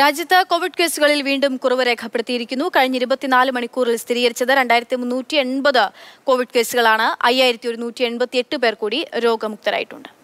രാജ്യത്ത് കോവിഡ് കേസുകളിൽ വീണ്ടും കുറവ് രേഖപ്പെടുത്തിയിരിക്കുന്നു കഴിഞ്ഞ ഇരുപത്തിനാല് മണിക്കൂറിൽ സ്ഥിരീകരിച്ചത് രണ്ടായിരത്തി മുന്നൂറ്റി എൺപത് കോവിഡ് കേസുകളാണ് അയ്യായിരത്തി ഒരുന്നൂറ്റി എൺപത്തി എട്ട് പേർ കൂടി രോഗമുക്തരായിട്ടുണ്ട്